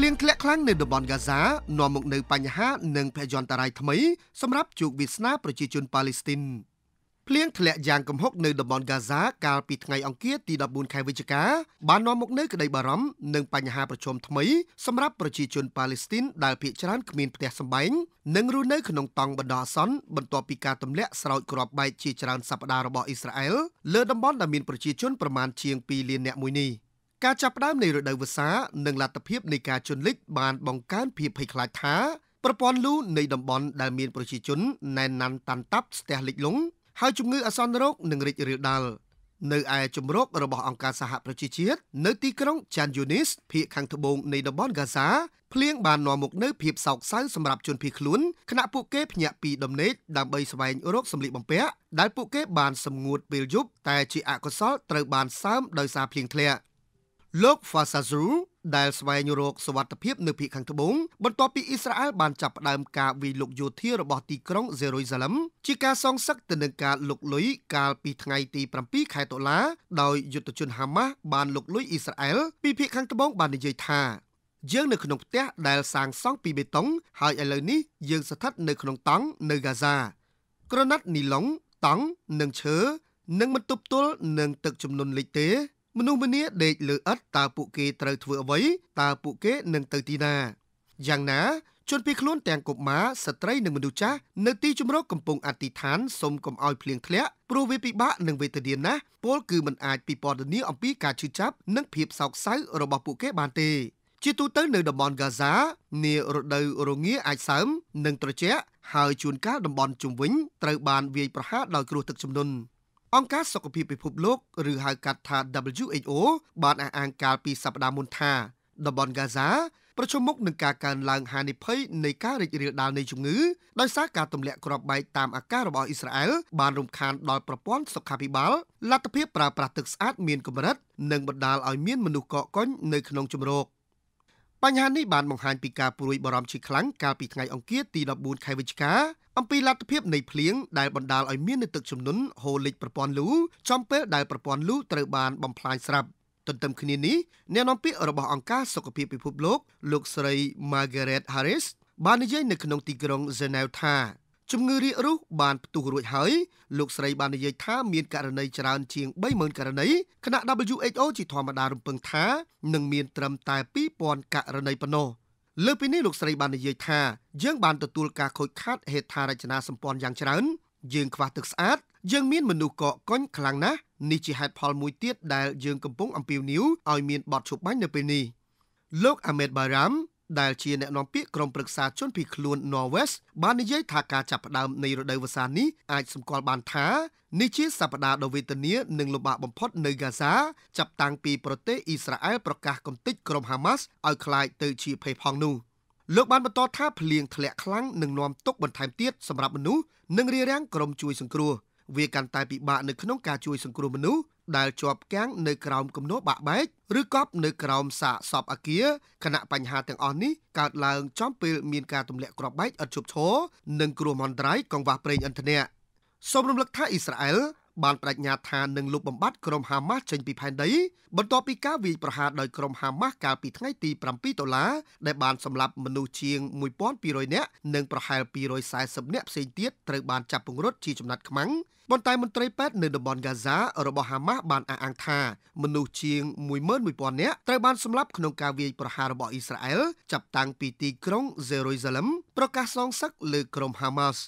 ភ្លៀងធ្លាក់ខ្លាំងនៅតំបន់ហ្គាហ្សានាំមកនូវបញ្ហានិងភយន្តរាយថ្មីសម្រាប់ជោគវាសនាប្រជាជនប៉ាឡេស្ទីនភ្លៀងធ្លាក់យ៉ាងគំហុក នៅតំបន់ហ្គាហ្សាកាលពីថ្ងៃអង្គារទី14ខែវិច្ឆិកាបាននាំមកនូវក្តីបារម្ភនិងបញ្ហាប្រឈមថ្មីសម្រាប់ប្រជាជនប៉ាឡេស្ទីនដែលភាគច្រើនគ្មានផ្ទះសម្បែងនិងរស់នៅក្នុងតង់បណ្ដោះអាសន្នបន្ទាប់ពីការទម្លាក់ស្រោចគ្រាប់បែកជាច្រើនសប្តាហ៍របស់អ៊ីស្រាអែលលើតំបន់ដែលមានប្រជាជនប្រមាណជាង2លាននាក់មួយនេះ។ការចាប់ផ្ដើមនៃរដូវវស្សានិងលទ្ធភាពនៃការជន់លិចបានបង្កើនភាពភ័យខ្លាចថាប្រព័ន្ធលូនៃតំបន់ដែលមានប្រជាជនណែនណាន់តាន់តាប់ស្ទះលិចលង់ហើយជំងឺអាសន្នរោគនឹងរីករាលដាលនៅឯជំរករបស់អង្គការសហប្រជាជាតិនៅទីក្រុង Jan Yunis ភូមិខាងត្បូងនៃតំបន់ Gaza ភ្លៀងបាននាំមកនូវភាពសោកសៅសម្រាប់ជនភៀសខ្លួនខណៈពួកគេភ្ញាក់ពីដំណេកដើម្បីស្វែងរកសម្លៀកបំពាក់ដែលពួកគេបានសម្ងួតពេលយប់តែជាអកុសលត្រូវបានសើមដោយសារភ្លៀងធ្លាក់លោក Fasazu ដែលស្វែងរកសវត្ថភាពនៅភូមិខាងត្បូងបន្ទាប់ពីអ៊ីស្រាអែលបានចាប់ផ្ដើមការវាយលុកយោធារបស់ទីក្រុងយេរូសាឡឹមជាការសងសឹកទៅនឹងការលុកលុយកាលពីថ្ងៃទី7ខែតុលាដោយយុទ្ធជនហាម៉ាស់បានលុកលុយអ៊ីស្រាអែលពីភូមិខាងត្បូងបាននិយាយថាយើងនៅក្នុងផ្ទះដែលសាងសង់ពីបេតុង ហើយឥឡូវនេះយើងស្ថិតនៅក្នុងតង់នៅហ្គាហ្សាក្រណាត់នីឡុងតង់និងឈើនឹងមិនទប់ទល់នឹងទឹកចំនួនលិចទេមនុស្សម្នាដេកលើឥដ្ឋតើពួកគេត្រូវធ្វើអ្វីតើពួកគេនឹងទៅទីណាយ៉ាងណា ជនភៀសខ្លួនទាំងកុមារស្ត្រីនិងមនុស្សចាស់នៅទីជំរកកំពុងអតិថានសូមកុំឲ្យភ្លៀងធ្លាក់ព្រោះវាពិបាកនឹងវេទនាណាស់ពលគឺមិនអាចពីព័ត៌មានអំពីការឈឺចាប់និងភាពសោកសៅរបស់ពួកគេបានទេ ជាទូទៅនៅតំបន់ហ្គាហ្សានារដូវរងាអាចសើមនិងត្រជាក់ហើយជួនកាលតំបន់ជុំវិញ ត្រូវបានវាយប្រហារដោយគ្រោះទឹកជំនន់អង្គការសុខភាពពិភពលោកឬហៅកាត់ថា WHO បានអះអាងកាលពីសប្តាហ៍មុនថាតំបន់ហ្គាហ្សាប្រឈមមុខនឹងការកើនឡើងហានិភ័យនៃការរីករាលដាលនៃជំងឺដោយសារការទម្លាក់គ្រាប់បែកតាមអាកាសរបស់អ៊ីស្រាអែលបានរំខានដល់ប្រព័ន្ធសុខាភិបាលលទ្ធភាពប្រើប្រាស់ទឹកស្អាតមានកម្រិតនិងបណ្ដាលឲ្យមានមនុស្សកកកុញនៅក្នុងជំរកបញ្ហានេះបានបង្ហាញពីការព្រួយបារម្ភជាខ្លាំងកាលពីថ្ងៃអង្គារទី14ខែវិច្ឆិកាអំពីលទ្ធភាពនៃភ្លៀងដែលបណ្ដាលឲ្យមានទឹកជំនន់ហូរលិចប្រព័ន្ធលូចំពេលដែលប្រព័ន្ធលូត្រូវបានបំផ្លាញស្រាប់ទន្ទឹមគ្នានេះអ្នកនាំពាក្យរបស់អង្គការសុខភាពពិភពលោកលោកស្រី Margaret Harris បាននិយាយនៅក្នុងទីក្រុង Geneva ថាជំងឺរាករូសបានផ្ទុះរួចហើយលោកស្រីបាននិយាយថាមានករណីច្រើនជាង30000ករណីខណៈ WHO ជាធម្មតារំពឹងថានឹងមានត្រឹមតែ2000ករណីប៉ុណ្ណោះលើពីនេះលោកស្រីបាននិយាយថាយើងបានទទួលការខូចខាតហេដ្ឋារចនាសម្ព័ន្ធយ៉ាងច្រើនយើងខ្វះទឹកស្អាតយើងមានមនុស្សកកកុញខ្លាំងណាស់នេះជាហេតុផលមួយទៀតដែលយើងកំពុងអំពាវនាវឲ្យមានបទឈប់បាញ់នៅពេលនេះ លោកអាមេតបារ៉ាមដែលជាអ្នកនាំពាក្យក្រុមប្រឹក្សាជនភៀសខ្លួន Norwest បាននិយាយថាការចាប់ផ្ដើមនៃរដូវវស្សានេះអាចសម្គាល់បានថានេះជាសប្តាហ៍ដ៏វេទនា និងលំបាកបំផុតនៅហ្គាហ្សាចាប់តាំងពីប្រទេសអ៊ីស្រាអែលប្រកាសកំទេចក្រុមហាម៉ាស់ឲ្យក្លាយទៅជាភេផង់នោះលោកបានបន្តថាភ្លៀងធ្លាក់ខ្លាំងនិងនាំទុកបន្ថែមទៀតសម្រាប់មនុស្សនិងរារាំងក្រុមជួយសង្គ្រោះវាកាន់តែពិបាកនៅក្នុងការជួយសង្គ្រោះមនុស្សដែលជាប់គាំងនៅក្រោមគំនរបាក់បែកឬកប់នៅក្រោមសាកសពអគារគណៈបញ្ហាទាំងអស់នេះកើតឡើងចំពេលមានការទម្លាក់គ្រាប់បែកឥតឈប់ឈរនិងគ្រោះមហន្តរាយកង្វះប្រេងឥន្ធនៈសូមរំលឹកថាអ៊ីស្រាអែលបានបដិញ្ញាថានឹងលុបបំបាត់ក្រុមហាម៉ាស់ចេញពីផែនដីបន្ទាប់ពីការវាយប្រហារដោយក្រុមហាម៉ាស់កាលពីថ្ងៃទី7ដុល្លារដែលបានសម្លាប់មនុស្សជាង1200នាក់និងប្រហែល240នាក់ផ្សេងទៀតត្រូវបានចាប់ពង្រត់ជាចំណាត់ខ្មាំងប៉ុន្តែមន្ត្រីពេទ្យនៅតំបន់ហ្គាហ្សារបស់ហាម៉ាស់បានអះអាងថា មនុស្សជាង11000នាក់ត្រូវបានសម្លាប់ក្នុងការវាយប្រហាររបស់អ៊ីស្រាអែលចាប់តាំងពីទីក្រុងเยรูซาเล็มប្រកាសសងសឹកលើក្រុមហាម៉ាស់